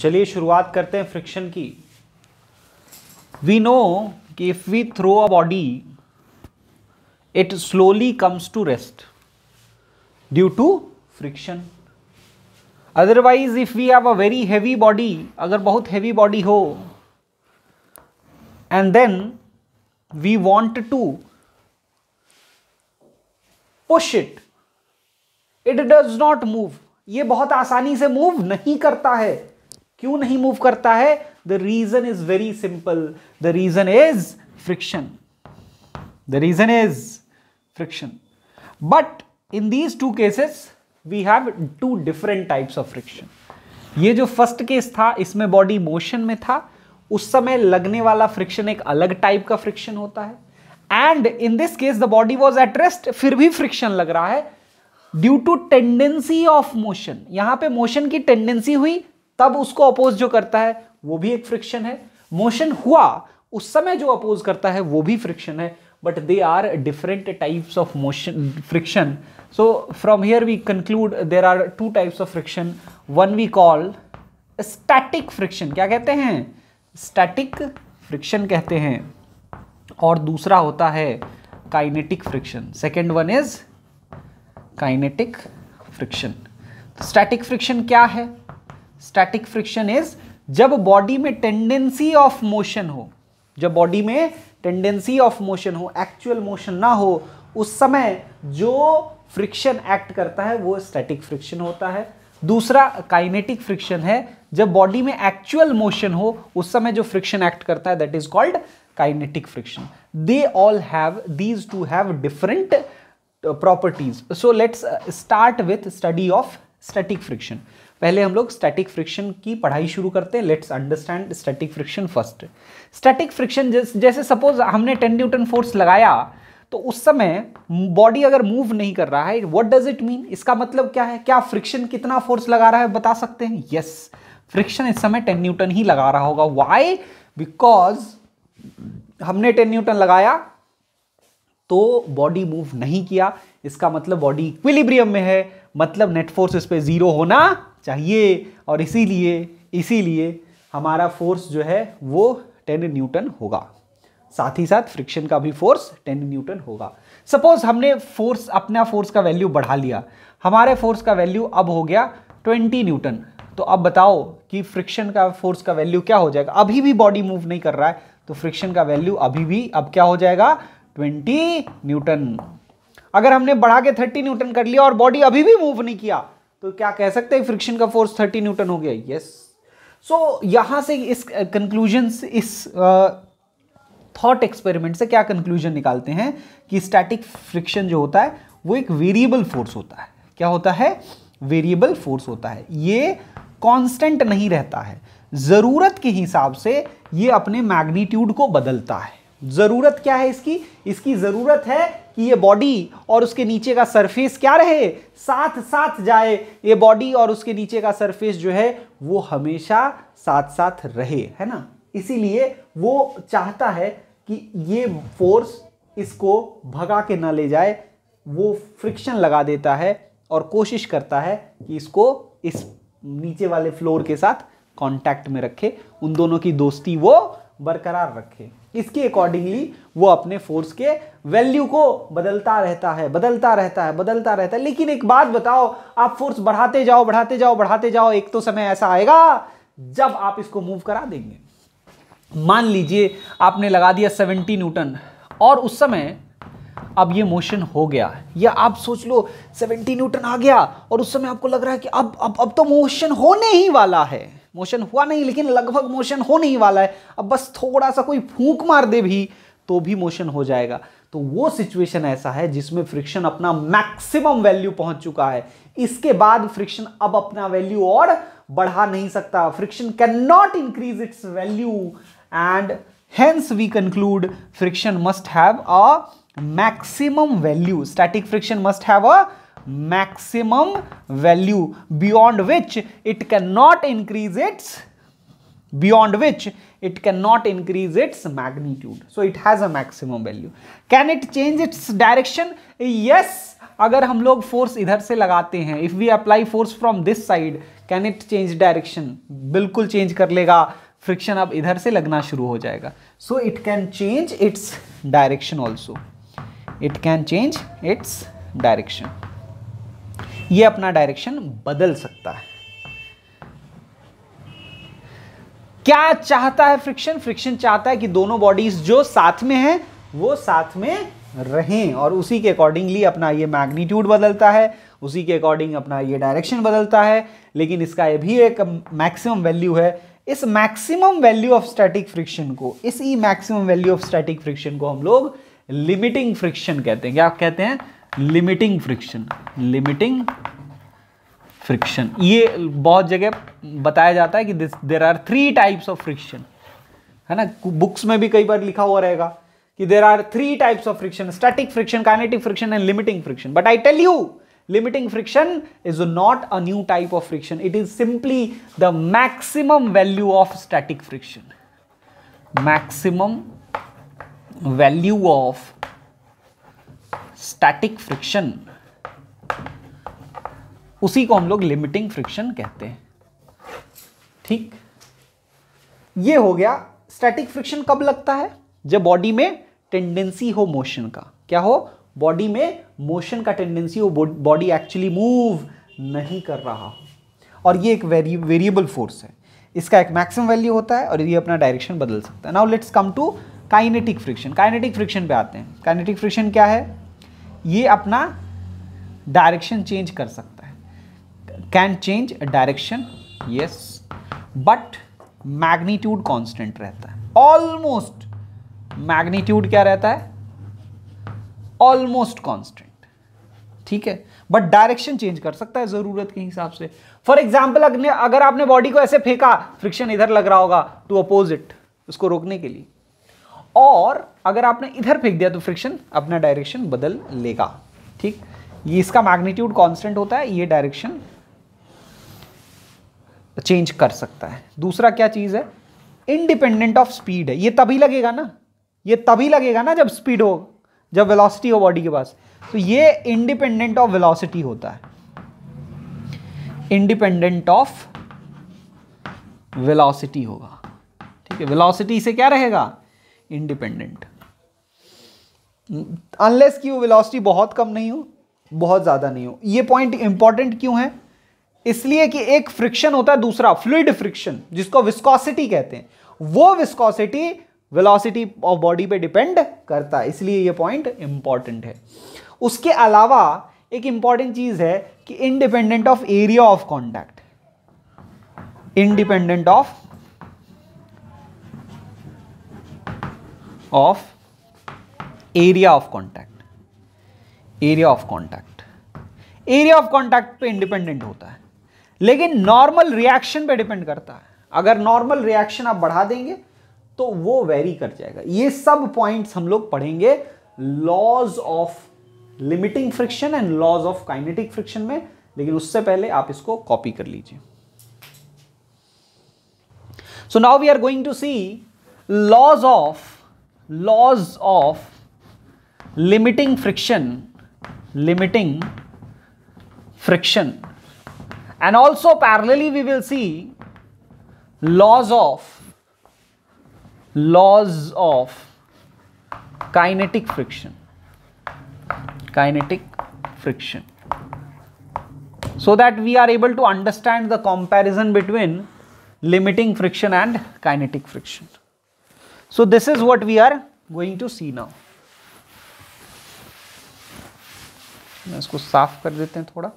चलिए शुरुआत करते हैं फ्रिक्शन की वी नो कि if we throw a body it slowly comes to rest due to friction otherwise if we have a very heavy body अगर बहुत हैवी बॉडी हो and then we want to push it it does not move ये बहुत आसानी से move नहीं करता है क्यों नहीं मूव करता है the reason is very simple the reason is friction the reason is friction but in these two cases we have two different types of friction ये जो फर्स्ट केस था इसमें बॉडी मोशन में था उस समय लगने वाला फ्रिक्शन एक अलग टाइप का फ्रिक्शन होता है and in this case the body was at rest फिर भी फ्रिक्शन लग रहा है due to tendency of motion यहां पे मोशन की टेंडेंसी हुई तब उसको अपोज जो करता है वो भी एक फ्रिक्शन है मोशन हुआ उस समय जो अपोज करता है वो भी फ्रिक्शन है but they are different types of motion friction so from here we conclude there are two types of friction one we call static friction क्या कहते हैं स्टैटिक फ्रिक्शन कहते हैं और दूसरा होता है kinetic friction second one is kinetic friction static friction क्या है स्टैटिक फ्रिक्शन इज जब बॉडी में टेंडेंसी ऑफ मोशन हो जब बॉडी में टेंडेंसी ऑफ मोशन हो एक्चुअल मोशन ना हो उस समय जो फ्रिक्शन एक्ट करता है वो स्टैटिक फ्रिक्शन होता है दूसरा काइनेटिक फ्रिक्शन है जब बॉडी में एक्चुअल मोशन हो उस समय जो फ्रिक्शन एक्ट करता है that is called kinetic friction they all have these two have different properties so let's start with study of static friction पहले हम लोग स्टैटिक फ्रिक्शन की पढ़ाई शुरू करते हैं let's understand static friction first static friction जैसे सपोज हमने टेन न्यूटन फोर्स लगाया तो उस समय बॉडी अगर मूव नहीं कर रहा है व्हाट डज इट मीन इसका मतलब क्या है क्या फ्रिक्शन कितना फोर्स लगा रहा है बता सकते हैं यस फ्रिक्शन इस समय टेन न्यूटन ही लगा रहा होगा वाई बिकॉज हमने टेन न्यूटन लगाया तो बॉडी मूव नहीं किया इसका मतलब बॉडी इक्विलिब्रियम में है मतलब नेट फोर्स इस पर जीरो होना चाहिए और इसीलिए इसीलिए हमारा फोर्स जो है वो टेन न्यूटन होगा साथ ही साथ फ्रिक्शन का भी फोर्स टेन न्यूटन होगा सपोज हमने फोर्स अपना फोर्स का वैल्यू बढ़ा लिया हमारे फोर्स का वैल्यू अब हो गया ट्वेंटी न्यूटन तो अब बताओ कि फ्रिक्शन का फोर्स का वैल्यू क्या हो जाएगा अभी भी बॉडी मूव नहीं कर रहा है तो फ्रिक्शन का वैल्यू अभी भी अब क्या हो जाएगा ट्वेंटी न्यूटन अगर हमने बढ़ा के थर्टी न्यूटन कर लिया और बॉडी अभी भी मूव नहीं किया तो क्या कह सकते हैं फ्रिक्शन का फोर्स थर्टी न्यूटन हो गया यस सो यहां यहाँ से इस कंक्लूजन uh, इस थॉट uh, एक्सपेरिमेंट से क्या कंक्लूजन निकालते हैं कि स्टैटिक फ्रिक्शन जो होता है वो एक वेरिएबल फोर्स होता है क्या होता है वेरिएबल फोर्स होता है ये कांस्टेंट नहीं रहता है ज़रूरत के हिसाब से ये अपने मैग्नीट्यूड को बदलता है ज़रूरत क्या है इसकी इसकी ज़रूरत है कि ये बॉडी और उसके नीचे का सरफेस क्या रहे साथ साथ जाए ये बॉडी और उसके नीचे का सरफेस जो है वो हमेशा साथ साथ रहे है ना इसीलिए वो चाहता है कि ये फोर्स इसको भगा के ना ले जाए वो फ्रिक्शन लगा देता है और कोशिश करता है कि इसको इस नीचे वाले फ्लोर के साथ कांटेक्ट में रखे उन दोनों की दोस्ती वो बरकरार रखे इसके अकॉर्डिंगली वो अपने फोर्स के वैल्यू को बदलता रहता है बदलता रहता है बदलता रहता है लेकिन एक बात बताओ आप फोर्स बढ़ाते जाओ बढ़ाते जाओ बढ़ाते जाओ एक तो समय ऐसा आएगा जब आप इसको मूव करा देंगे मान लीजिए आपने लगा दिया 70 न्यूटन और उस समय अब ये मोशन हो गया है या आप सोच लो 70 न्यूटन आ गया और उस समय आपको लग रहा है कि अब अब अब तो मोशन होने ही वाला है मोशन हुआ नहीं लेकिन लगभग मोशन होने ही वाला है अब बस थोड़ा सा कोई फूंक मार दे भी तो भी मोशन हो जाएगा तो वो सिचुएशन ऐसा है जिसमें फ्रिक्शन अपना मैक्सिमम वैल्यू पहुंच चुका है इसके बाद फ्रिक्शन अब अपना वैल्यू और बढ़ा नहीं सकता friction can not increase its value and hence we conclude friction must have a maximum value static friction must have a maximum value beyond which it can not increase its beyond which it can not increase its magnitude so it has a maximum value can it change its direction yes अगर हम लोग force इधर से लगाते हैं if we apply force from this side can it change direction बिल्कुल change कर लेगा फ्रिक्शन अब इधर से लगना शुरू हो जाएगा so it can change its direction also it can change its direction ये अपना डायरेक्शन बदल सकता है क्या चाहता है फ्रिक्शन फ्रिक्शन चाहता है कि दोनों बॉडीज जो साथ में हैं वो साथ में रहें और उसी के अकॉर्डिंगली अपना ये मैग्नीट्यूड बदलता है उसी के अकॉर्डिंग अपना ये डायरेक्शन बदलता है लेकिन इसका ये भी एक मैक्सिमम वैल्यू है इस maximum value of static friction को इस ई maximum value of static friction को हम लोग लिमिटिंग फ्रिक्शन कहते हैं क्या आप कहते हैं लिमिटिंग फ्रिक्शन लिमिटिंग फ्रिक्शन ये बहुत जगह बताया जाता है कि this there are three types of friction है ना बुक्स में भी कई बार लिखा हुआ रहेगा कि there are three types of friction static friction kinetic friction and limiting friction but I tell you limiting friction is not a new type of friction it is simply the maximum value of static friction maximum value of static friction उसी को हम लोग limiting friction कहते हैं ठीक ये हो गया स्टैटिक फ्रिक्शन कब लगता है जब बॉडी में टेंडेंसी हो मोशन का क्या हो बॉडी में मोशन का टेंडेंसी हो बॉडी एक्चुअली मूव नहीं कर रहा हो और ये एक वेरी वेरिएबल फोर्स है इसका एक मैक्सिमम वैल्यू होता है और ये अपना डायरेक्शन बदल सकता है now let's come to kinetic friction kinetic friction पे आते हैं काइनेटिक फ्रिक्शन क्या है ये अपना डायरेक्शन चेंज कर सकता है can change direction yes but magnitude constant रहता है ऑलमोस्ट मैग्नीट्यूड क्या रहता है ऑलमोस्ट कांस्टेंट ठीक है बट डायरेक्शन चेंज कर सकता है जरूरत के हिसाब से फॉर एग्जाम्पल अगर आपने बॉडी को ऐसे फेंका फ्रिक्शन इधर लग रहा होगा टू अपोजिट उसको रोकने के लिए और अगर आपने इधर फेंक दिया तो फ्रिक्शन अपना डायरेक्शन बदल लेगा ठीक ये इसका मैग्नीट्यूड कांस्टेंट होता है ये डायरेक्शन चेंज कर सकता है दूसरा क्या चीज़ है इंडिपेंडेंट ऑफ स्पीड है ये तभी लगेगा ना ये तभी लगेगा ना जब स्पीड हो जब वेलोसिटी हो बॉडी के पास तो ये इंडिपेंडेंट ऑफ वेलोसिटी होता है इंडिपेंडेंट ऑफ वेलोसिटी होगा ठीक है वेलोसिटी से क्या रहेगा इंडिपेंडेंट अनलेस की वो वेलोसिटी बहुत कम नहीं हो बहुत ज़्यादा नहीं हो ये पॉइंट इंपॉर्टेंट क्यों है इसलिए कि एक फ्रिक्शन होता है दूसरा फ्लूड फ्रिक्शन जिसको विस्कोसिटी कहते हैं वो विस्कोसिटी वेलोसिटी ऑफ बॉडी पे डिपेंड करता है इसलिए ये पॉइंट इंपॉर्टेंट है उसके अलावा एक इंपॉर्टेंट चीज है कि independent of area of contact independent of of area of contact area of contact area of contact पे इंडिपेंडेंट होता है लेकिन नॉर्मल रिएक्शन पे डिपेंड करता है अगर नॉर्मल रिएक्शन आप बढ़ा देंगे तो वो वेरी कर जाएगा ये सब पॉइंट्स हम लोग पढ़ेंगे laws of limiting friction and laws of kinetic friction में लेकिन उससे पहले आप इसको कॉपी कर लीजिए so now we are going to see laws of laws of limiting friction, limiting friction and also parallelly we will see laws of laws of kinetic friction kinetic friction so that we are able to understand the comparison between limiting friction and kinetic friction so this is what we are going to see now. मैं इसको साफ कर देते हैं थोड़ा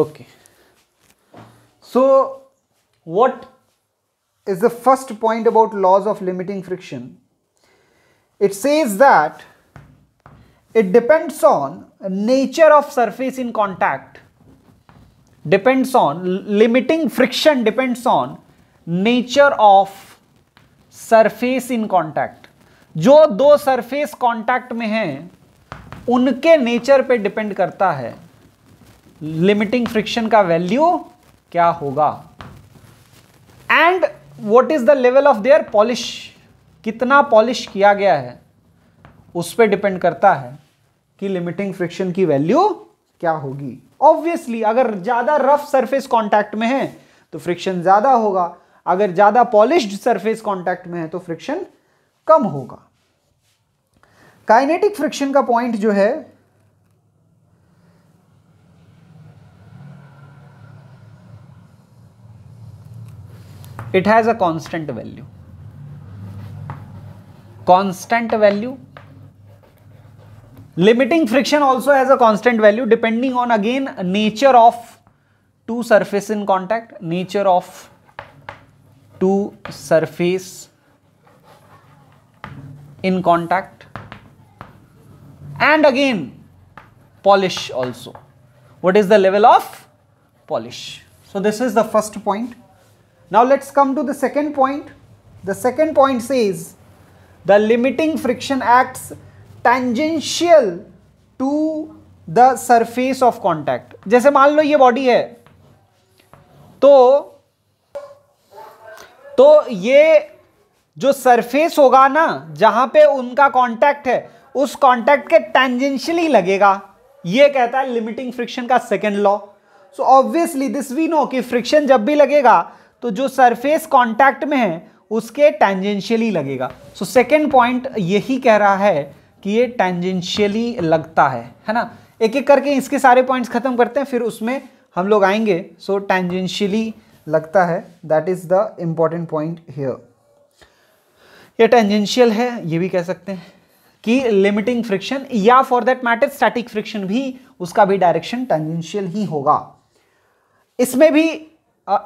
okay so what is the first point about laws of limiting friction it says that it depends on nature of surface in contact depends on limiting friction depends on nature of surface in contact जो दो surface contact में हैं उनके nature पे depend करता है limiting friction का value क्या होगा and what is the level of their polish कितना पॉलिश किया गया है उस पर डिपेंड करता है कि लिमिटिंग फ्रिक्शन की वैल्यू क्या होगी ऑब्वियसली अगर ज़्यादा रफ सरफेस कॉन्टैक्ट में है तो फ्रिक्शन ज़्यादा होगा अगर ज़्यादा पॉलिश्ड सरफेस कॉन्टैक्ट में है तो फ्रिक्शन कम होगा काइनेटिक फ्रिक्शन का पॉइंट जो है it has a constant value constant value Limiting friction also has a constant value depending on again nature of two surface in contact, nature of two surface in contact and again polish also. What is the level of polish? So this is the first point. Now let's come to the second point. The second point says the limiting friction acts tangential to the surface of contact जैसे मान लो ये body है तो तो ये जो surface होगा ना जहां पे उनका कॉन्टैक्ट है उस कॉन्टैक्ट के टेंजेंशियली लगेगा ये कहता है लिमिटिंग फ्रिक्शन का second law so obviously this we know कि फ्रिक्शन जब भी लगेगा तो जो सरफेस कॉन्टैक्ट में है उसके टेंजेंशियली लगेगा सो सेकेंड पॉइंट यही कह रहा है कि ये टेंजेंशियली लगता है है ना एक एक करके इसके सारे पॉइंट्स ख़त्म करते हैं फिर उसमें हम लोग आएंगे सो टेंजेंशियली लगता है that is the important point here ये टेंजेंशियल है ये भी कह सकते हैं कि लिमिटिंग फ्रिक्शन या for that matter static friction भी उसका भी डायरेक्शन टेंजेंशियल ही होगा इसमें भी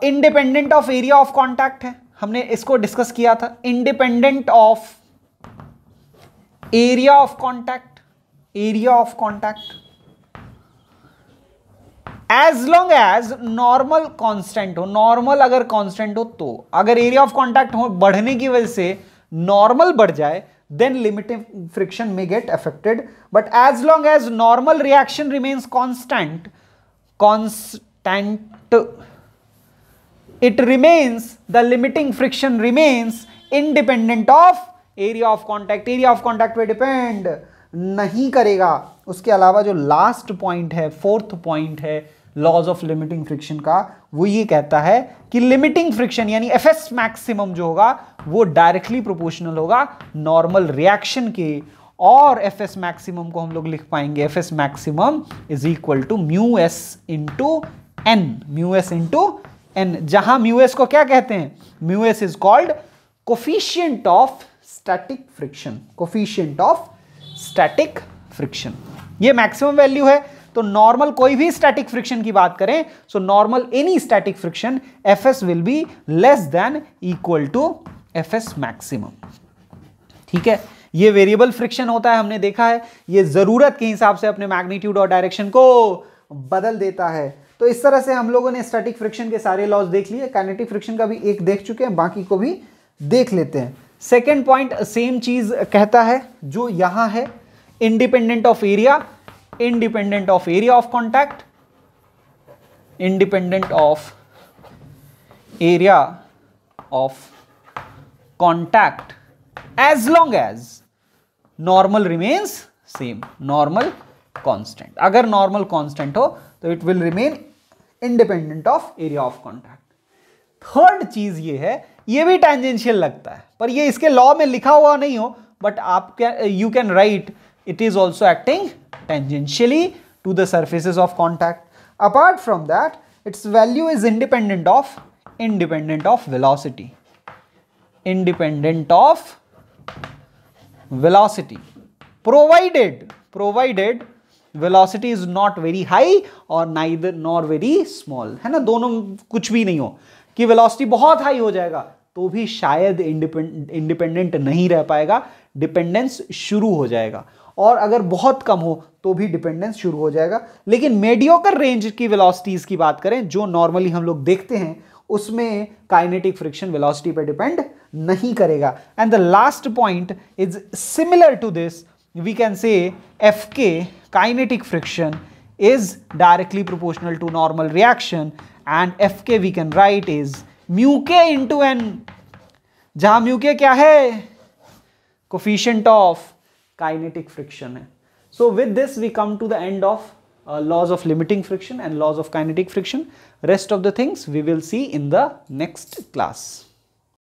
independent of area of contact है हमने इसको डिस्कस किया था independent of area of contact area of contact as long as normal constant हो नॉर्मल अगर कॉन्स्टेंट हो तो अगर एरिया ऑफ कॉन्टैक्ट हो बढ़ने की वजह से नॉर्मल बढ़ जाए then limiting friction may get affected but as long as normal reaction remains constant constant it remains the limiting friction remains independent of area of contact area of contact पे depend नहीं करेगा उसके अलावा जो last point है fourth point है laws of limiting friction का वो ये कहता है कि लिमिटिंग फ्रिक्शन यानी एफ एस मैक्सिमम जो होगा वो डायरेक्टली प्रोपोर्शनल होगा नॉर्मल रिएक्शन के और एफ एस मैक्सिमम को हम लोग लिख पाएंगे F S maximum is equal to mu S into N mu S into N जहां म्यू एस को क्या कहते हैं mu S is called coefficient of static friction coefficient of static friction ये मैक्सिमम वैल्यू है तो नॉर्मल कोई भी स्टैटिक फ्रिक्शन की बात करें so normal any static friction F S will be less than equal to F S maximum ठीक है ये वेरिएबल फ्रिक्शन होता है हमने देखा है ये ज़रूरत के हिसाब से अपने मैग्नीट्यूड और डायरेक्शन को बदल देता है तो इस तरह से हम लोगों ने स्टैटिक फ्रिक्शन के सारे लॉज देख लिए काइनेटिक फ्रिक्शन का भी एक देख चुके हैं बाकी को भी देख लेते हैं सेकेंड पॉइंट सेम चीज कहता है जो यहां है independent of area independent of area of contact independent of area of contact as long as normal remains same normal constant अगर नॉर्मल कॉन्स्टेंट हो तो it will remain independent of area of contact third चीज ये है ये भी tangential लगता है पर ये इसके लॉ में लिखा हुआ नहीं हो बट आप you can write it is also acting tangentially to the surfaces of contact apart from that its value is independent of independent of velocity independent of velocity provided provided velocity is not very high और neither nor very small है ना दोनों कुछ भी नहीं हो कि velocity बहुत हाई हो जाएगा तो भी शायद इंडिपेंडेंट नहीं रह पाएगा डिपेंडेंस शुरू हो जाएगा और अगर बहुत कम हो तो भी डिपेंडेंस शुरू हो जाएगा लेकिन मेडियोकर रेंज की वेलोसिटीज़ की बात करें जो नॉर्मली हम लोग देखते हैं उसमें काइनेटिक फ्रिक्शन वेलोसिटी पर डिपेंड नहीं करेगा and the last point is similar to this we can say F K kinetic friction is directly proportional to normal reaction and F K we can write is mu K into N जहां mu K क्या है coefficient of kinetic friction है so with this we come to the end of laws of limiting friction and laws of kinetic friction rest of the things we will see in the next class